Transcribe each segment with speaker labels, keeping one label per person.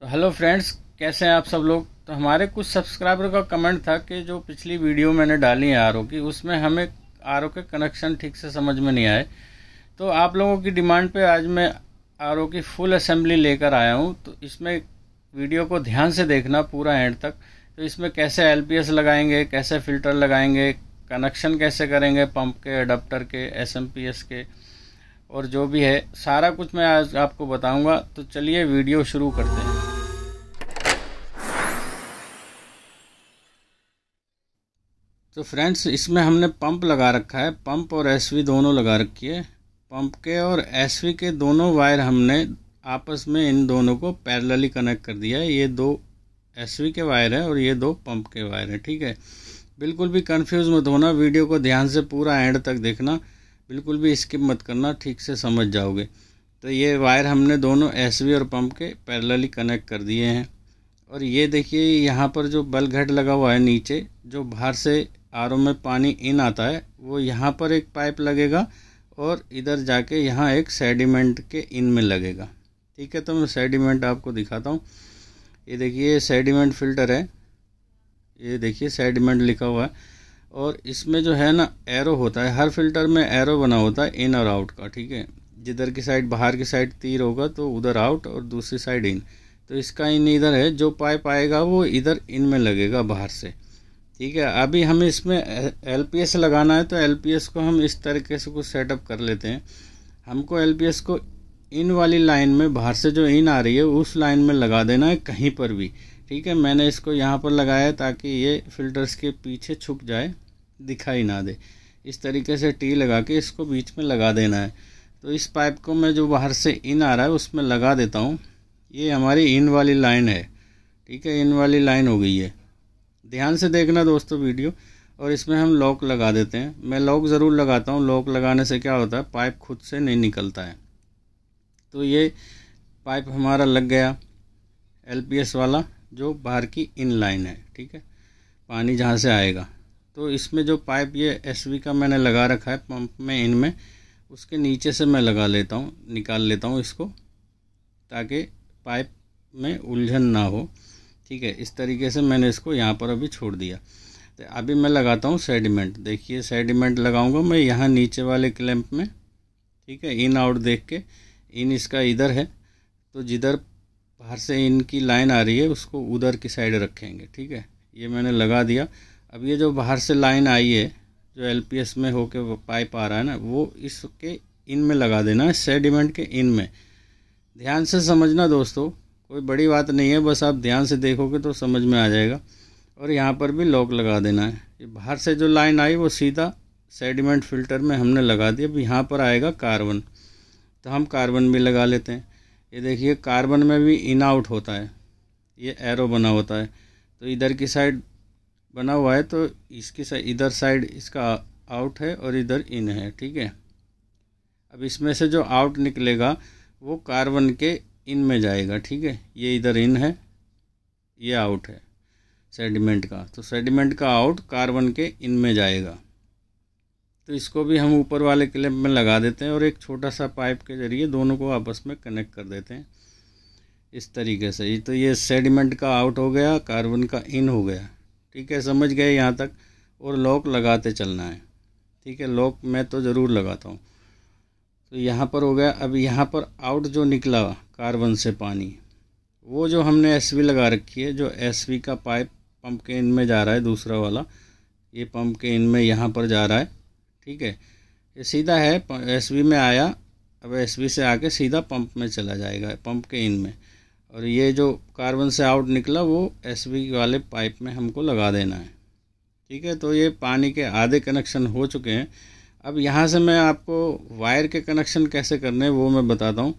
Speaker 1: तो hello friends कैसे हैं आप सब लोग तो हमारे कुछ सब्सक्राइबर का कमेंट था कि जो पिछली वीडियो मैंने डाली है आर की उसमें हमें आर के कनेक्शन ठीक से समझ में नहीं आए तो आप लोगों की डिमांड पे आज मैं आर की फुल असेंबली लेकर आया हूँ तो इसमें वीडियो को ध्यान से देखना पूरा एंड तक तो इसमें कैसे एल लगाएंगे कैसे फ़िल्टर लगाएंगे कनेक्शन कैसे करेंगे पंप के अडप्टर के एस के और जो भी है सारा कुछ मैं आज आपको बताऊंगा तो चलिए वीडियो शुरू करते हैं तो फ्रेंड्स इसमें हमने पंप लगा रखा है पंप और एस दोनों लगा रखी है पंप के और एस के दोनों वायर हमने आपस में इन दोनों को पैरेलली कनेक्ट कर दिया है ये दो एस के वायर हैं और ये दो पंप के वायर हैं ठीक है बिल्कुल भी कंफ्यूज मत होना वीडियो को ध्यान से पूरा एंड तक देखना बिल्कुल भी स्किप मत करना ठीक से समझ जाओगे तो ये वायर हमने दोनों एस और पंप के पैरेलली कनेक्ट कर दिए हैं और ये देखिए यहाँ पर जो बल घट लगा हुआ है नीचे जो बाहर से आर में पानी इन आता है वो यहाँ पर एक पाइप लगेगा और इधर जाके यहाँ एक सेडिमेंट के इन में लगेगा ठीक है तो मैं सेडिमेंट आपको दिखाता हूँ ये देखिए सेडिमेंट फिल्टर है ये देखिए सेडिमेंट लिखा हुआ है और इसमें जो है ना एरो होता है हर फिल्टर में एरो बना होता है इन और आउट का ठीक है जिधर की साइड बाहर की साइड तीर होगा तो उधर आउट और दूसरी साइड इन तो इसका इन इधर है जो पाइप आएगा वो इधर इन में लगेगा बाहर से ठीक है अभी हमें इसमें एल लगाना है तो एल को हम इस तरीके से कुछ सेटअप कर लेते हैं हमको एल को इन वाली लाइन में बाहर से जो इन आ रही है उस लाइन में लगा देना है कहीं पर भी ठीक है मैंने इसको यहाँ पर लगाया ताकि ये फिल्टर्स के पीछे छुप जाए दिखाई ना दे इस तरीके से टी लगा के इसको बीच में लगा देना है तो इस पाइप को मैं जो बाहर से इन आ रहा है उसमें लगा देता हूँ ये हमारी इन वाली लाइन है ठीक है इन वाली लाइन हो गई है ध्यान से देखना दोस्तों वीडियो और इसमें हम लॉक लगा देते हैं मैं लॉक ज़रूर लगाता हूँ लॉक लगाने से क्या होता है पाइप खुद से नहीं निकलता है तो ये पाइप हमारा लग गया एल वाला जो बाहर की इन लाइन है ठीक है पानी जहाँ से आएगा तो इसमें जो पाइप ये एस का मैंने लगा रखा है पंप में इनमें उसके नीचे से मैं लगा लेता हूँ निकाल लेता हूँ इसको ताकि पाइप में उलझन ना हो ठीक है इस तरीके से मैंने इसको यहाँ पर अभी छोड़ दिया तो अभी मैं लगाता हूँ सेडिमेंट देखिए सेडिमेंट लगाऊंगा मैं यहाँ नीचे वाले क्लैम्प में ठीक है इन आउट देख के इन इसका इधर है तो जिधर बाहर से इनकी लाइन आ रही है उसको उधर की साइड रखेंगे ठीक है ये मैंने लगा दिया अब ये जो बाहर से लाइन आई है जो एल में होके पाइप आ रहा है ना वो इसके इन में लगा देना है सेडिमेंट के इन में ध्यान से समझना दोस्तों कोई बड़ी बात नहीं है बस आप ध्यान से देखोगे तो समझ में आ जाएगा और यहाँ पर भी लॉक लगा देना है ये बाहर से जो लाइन आई वो सीधा सेडिमेंट फिल्टर में हमने लगा दिया अब यहाँ पर आएगा कार्बन तो हम कार्बन भी लगा लेते हैं ये देखिए कार्बन में भी इन आउट होता है ये एरो बना होता है तो इधर की साइड बना हुआ है तो इसकी इधर साइड इसका आउट है और इधर इन है ठीक है अब इसमें से जो आउट निकलेगा वो कार्बन के इन में जाएगा ठीक है ये इधर इन है ये आउट है सेडिमेंट का तो सेडिमेंट का आउट कार्बन के इन में जाएगा तो इसको भी हम ऊपर वाले क्लिप में लगा देते हैं और एक छोटा सा पाइप के ज़रिए दोनों को आपस में कनेक्ट कर देते हैं इस तरीके से तो ये सेडिमेंट का आउट हो गया कार्बन का इन हो गया ठीक है समझ गए यहाँ तक और लॉक लगाते चलना है ठीक है लॉक मैं तो ज़रूर लगाता हूँ तो यहाँ पर हो गया अब यहाँ पर आउट जो निकला कार्बन से पानी वो जो हमने एस लगा रखी है जो एस का पाइप पंप के इन में जा रहा है दूसरा वाला ये पंप के इन में यहाँ पर जा रहा है ठीक है ये सीधा है एस में आया अब एस से आके सीधा पंप में चला जाएगा पंप के इन में और ये जो कार्बन से आउट निकला वो एस वाले पाइप में हमको लगा देना है ठीक है तो ये पानी के आधे कनेक्शन हो चुके हैं अब यहाँ से मैं आपको वायर के कनेक्शन कैसे करने हैं वो मैं बताता हूँ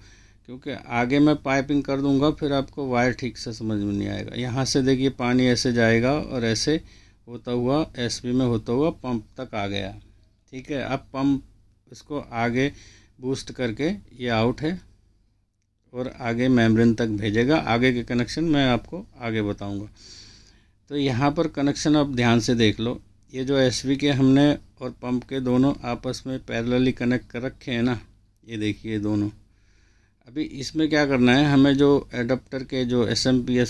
Speaker 1: क्योंकि आगे मैं पाइपिंग कर दूंगा फिर आपको वायर ठीक से समझ में नहीं आएगा यहाँ से देखिए पानी ऐसे जाएगा और ऐसे होता हुआ एस में होता हुआ पंप तक आ गया ठीक है अब पंप इसको आगे बूस्ट करके ये आउट है और आगे मेम्ब्रेन तक भेजेगा आगे के कनेक्शन मैं आपको आगे बताऊंगा तो यहाँ पर कनेक्शन आप ध्यान से देख लो ये जो एस के हमने और पंप के दोनों आपस में पैरेलली कनेक्ट कर रखे हैं ना ये देखिए दोनों अभी इसमें क्या करना है हमें जो एडाप्टर के जो एस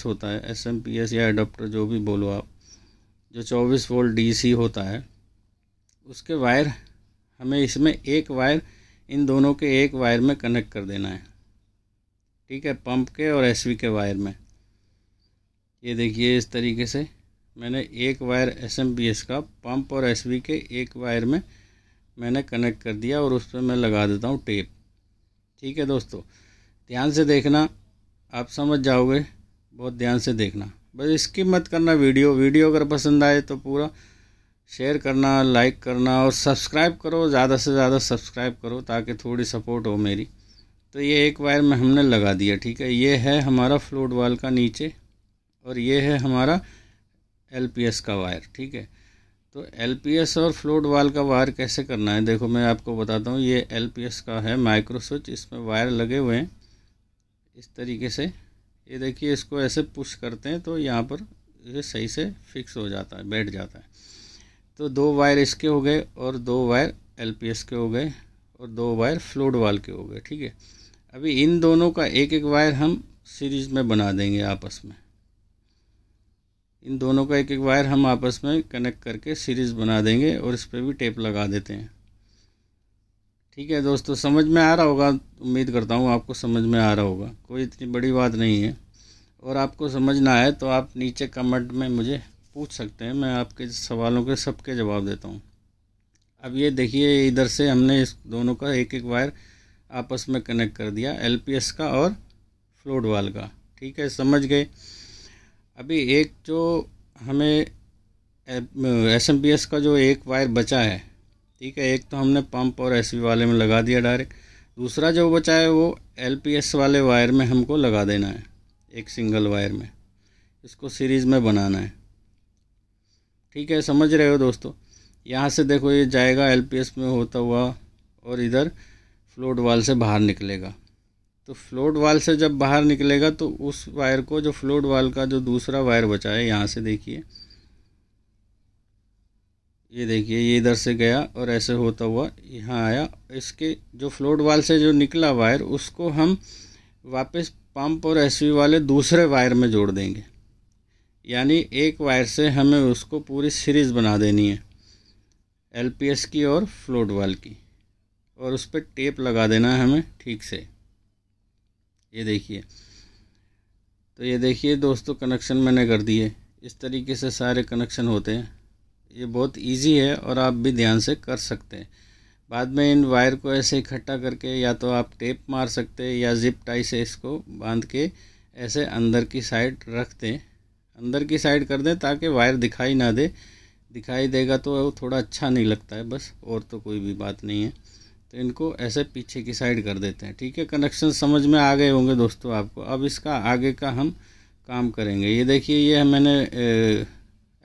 Speaker 1: होता है एस या एडाप्टर जो भी बोलो आप जो 24 वोल्ट डीसी होता है उसके वायर हमें इसमें एक वायर इन दोनों के एक वायर में कनेक्ट कर देना है ठीक है पंप के और वी के वायर में ये देखिए इस तरीके से मैंने एक वायर एस का पंप और वी के एक वायर में मैंने कनेक्ट कर दिया और उस पर मैं लगा देता हूँ टेप ठीक है दोस्तों ध्यान से देखना आप समझ जाओगे बहुत ध्यान से देखना बस इसकी मत करना वीडियो वीडियो अगर पसंद आए तो पूरा शेयर करना लाइक करना और सब्सक्राइब करो ज़्यादा से ज़्यादा सब्सक्राइब करो ताकि थोड़ी सपोर्ट हो मेरी तो ये एक वायर में हमने लगा दिया ठीक है ये है हमारा फ्लोट वाल का नीचे और ये है हमारा एल का वायर ठीक है तो एल और फ्लोट वाल का वायर कैसे करना है देखो मैं आपको बताता हूँ ये एल का है माइक्रो स्विच इसमें वायर लगे हुए हैं इस तरीके से ये देखिए इसको ऐसे पुश करते हैं तो यहाँ पर ये सही से फिक्स हो जाता है बैठ जाता है तो दो वायर इसके हो गए और दो वायर एल के हो गए और दो वायर फ्लोड वाल के हो गए ठीक है अभी इन दोनों का एक एक वायर हम सीरीज में बना देंगे आपस में इन दोनों का एक एक वायर हम आपस में कनेक्ट करके सीरीज़ बना देंगे और इस पर भी टेप लगा देते हैं ठीक है दोस्तों समझ में आ रहा होगा उम्मीद करता हूँ आपको समझ में आ रहा होगा कोई इतनी बड़ी बात नहीं है और आपको समझ है आए तो आप नीचे कमेंट में मुझे पूछ सकते हैं मैं आपके सवालों के सबके जवाब देता हूँ अब ये देखिए इधर से हमने इस दोनों का एक एक वायर आपस में कनेक्ट कर दिया एल का और फ्लोट वाल का ठीक है समझ गए अभी एक जो हमें एस एम पी एस का जो एक वायर बचा है ठीक है एक तो हमने पंप और एस वाले में लगा दिया डायरेक्ट दूसरा जो बचा है वो एल वाले वायर में हमको लगा देना है एक सिंगल वायर में इसको सीरीज़ में बनाना है ठीक है समझ रहे हो दोस्तों यहाँ से देखो ये जाएगा एल में होता हुआ और इधर फ्लोट वाल से बाहर निकलेगा तो फ्लोट वाल से जब बाहर निकलेगा तो उस वायर को जो फ्लोट वाल का जो दूसरा वायर बचा है यहाँ से देखिए ये देखिए ये इधर से गया और ऐसे होता हुआ यहाँ आया इसके जो फ्लोट वाल से जो निकला वायर उसको हम वापस पंप और एस वाले दूसरे वायर में जोड़ देंगे यानी एक वायर से हमें उसको पूरी सीरीज़ बना देनी है एल की और फ्लोट वाल की और उस पर टेप लगा देना है हमें ठीक से ये देखिए तो ये देखिए दोस्तों कनेक्शन मैंने कर दिए इस तरीके से सारे कनेक्शन होते हैं ये बहुत इजी है और आप भी ध्यान से कर सकते हैं बाद में इन वायर को ऐसे इकट्ठा करके या तो आप टेप मार सकते हैं या जिप टाई से इसको बांध के ऐसे अंदर की साइड रख दें अंदर की साइड कर दें ताकि वायर दिखाई ना दे दिखाई देगा तो वो थोड़ा अच्छा नहीं लगता है बस और तो कोई भी बात नहीं है तो इनको ऐसे पीछे की साइड कर देते हैं ठीक है कनेक्शन समझ में आ गए होंगे दोस्तों आपको अब इसका आगे का हम काम करेंगे ये देखिए ये मैंने ए,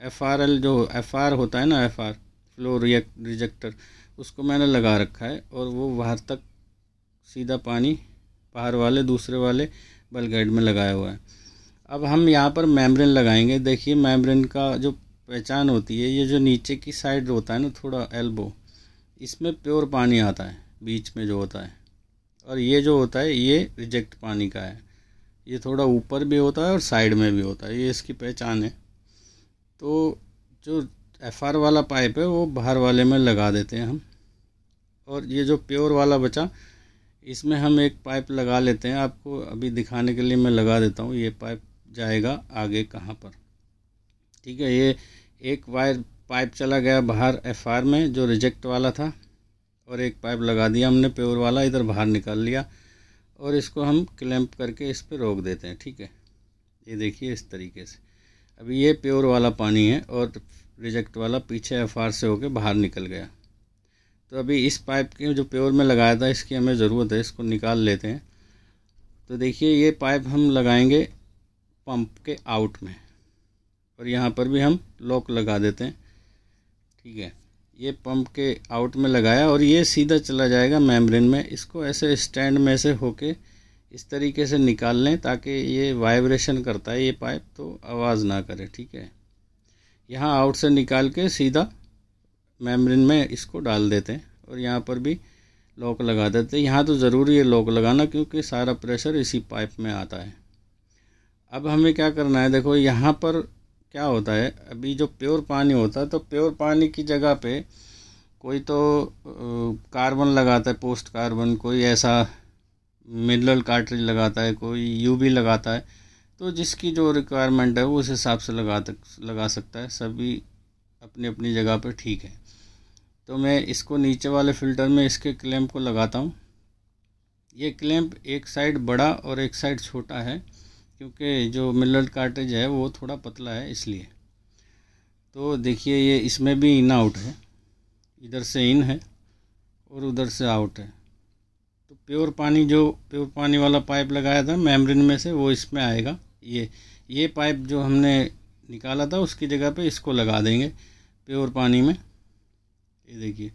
Speaker 1: एफ आर एल जो एफ आर होता है ना F R flow react rejector उसको मैंने लगा रखा है और वो बाहर तक सीधा पानी बाहर वाले दूसरे वाले बलगेड में लगाया हुआ है अब हम यहाँ पर मेम्ब्रेन लगाएंगे देखिए मेम्ब्रेन का जो पहचान होती है ये जो नीचे की साइड होता है ना थोड़ा एल्बो इसमें प्योर पानी आता है बीच में जो होता है और ये जो होता है ये रिजेक्ट पानी का है ये थोड़ा ऊपर भी होता है और साइड में भी होता है ये इसकी पहचान है तो जो एफ आर वाला पाइप है वो बाहर वाले में लगा देते हैं हम और ये जो प्योर वाला बचा इसमें हम एक पाइप लगा लेते हैं आपको अभी दिखाने के लिए मैं लगा देता हूँ ये पाइप जाएगा आगे कहाँ पर ठीक है ये एक वायर पाइप चला गया बाहर एफ आर में जो रिजेक्ट वाला था और एक पाइप लगा दिया हमने प्योर वाला इधर बाहर निकाल लिया और इसको हम क्लैंप करके इस पर रोक देते हैं ठीक है ये देखिए इस तरीके से अभी ये प्योर वाला पानी है और रिजेक्ट वाला पीछे एफ से होके बाहर निकल गया तो अभी इस पाइप के जो प्योर में लगाया था इसकी हमें ज़रूरत है इसको निकाल लेते हैं तो देखिए ये पाइप हम लगाएंगे पंप के आउट में और यहाँ पर भी हम लॉक लगा देते हैं ठीक है ये पंप के आउट में लगाया और ये सीधा चला जाएगा मेम्ब्रेन में इसको ऐसे स्टैंड में से होके इस तरीके से निकाल लें ताकि ये वाइब्रेशन करता है ये पाइप तो आवाज़ ना करे ठीक है यहाँ आउट से निकाल के सीधा मेम्ब्रेन में इसको डाल देते हैं और यहाँ पर भी लॉक लगा देते हैं यहाँ तो ज़रूरी है लॉक लगाना क्योंकि सारा प्रेशर इसी पाइप में आता है अब हमें क्या करना है देखो यहाँ पर क्या होता है अभी जो प्योर पानी होता है तो प्योर पानी की जगह पे कोई तो कार्बन लगाता है पोस्ट कार्बन कोई ऐसा मिनरल कार्ट्रिज लगाता है कोई यूवी लगाता है तो जिसकी जो रिक्वायरमेंट है वो उस हिसाब से लगा तक लगा सकता है सभी अपनी अपनी जगह पर ठीक है तो मैं इसको नीचे वाले फ़िल्टर में इसके क्लैम्प को लगाता हूँ ये क्लैम्प एक साइड बड़ा और एक साइड छोटा है क्योंकि जो मिनरल कार्टेज है वो थोड़ा पतला है इसलिए तो देखिए ये इसमें भी इन आउट है इधर से इन है और उधर से आउट है तो प्योर पानी जो प्योर पानी वाला पाइप लगाया था मेम्ब्रेन में से वो इसमें आएगा ये ये पाइप जो हमने निकाला था उसकी जगह पे इसको लगा देंगे प्योर पानी में ये देखिए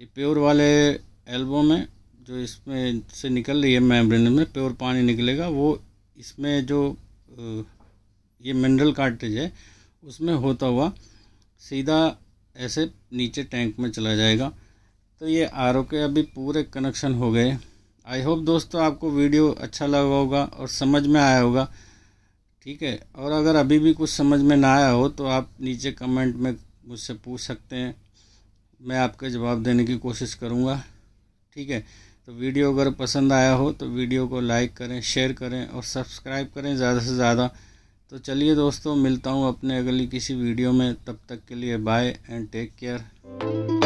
Speaker 1: ये प्योर वाले एल्बो में जो इसमें से निकल रही है मेम्ब्रेन में प्योर पानी निकलेगा वो इसमें जो ये मिनरल कार्टेज है उसमें होता हुआ सीधा ऐसे नीचे टैंक में चला जाएगा तो ये आर के अभी पूरे कनेक्शन हो गए आई होप दोस्तों आपको वीडियो अच्छा लगा होगा और समझ में आया होगा ठीक है और अगर अभी भी कुछ समझ में ना आया हो तो आप नीचे कमेंट में मुझसे पूछ सकते हैं मैं आपके जवाब देने की कोशिश करूँगा ठीक है तो वीडियो अगर पसंद आया हो तो वीडियो को लाइक करें शेयर करें और सब्सक्राइब करें ज़्यादा से ज़्यादा तो चलिए दोस्तों मिलता हूँ अपने अगली किसी वीडियो में तब तक के लिए बाय एंड टेक केयर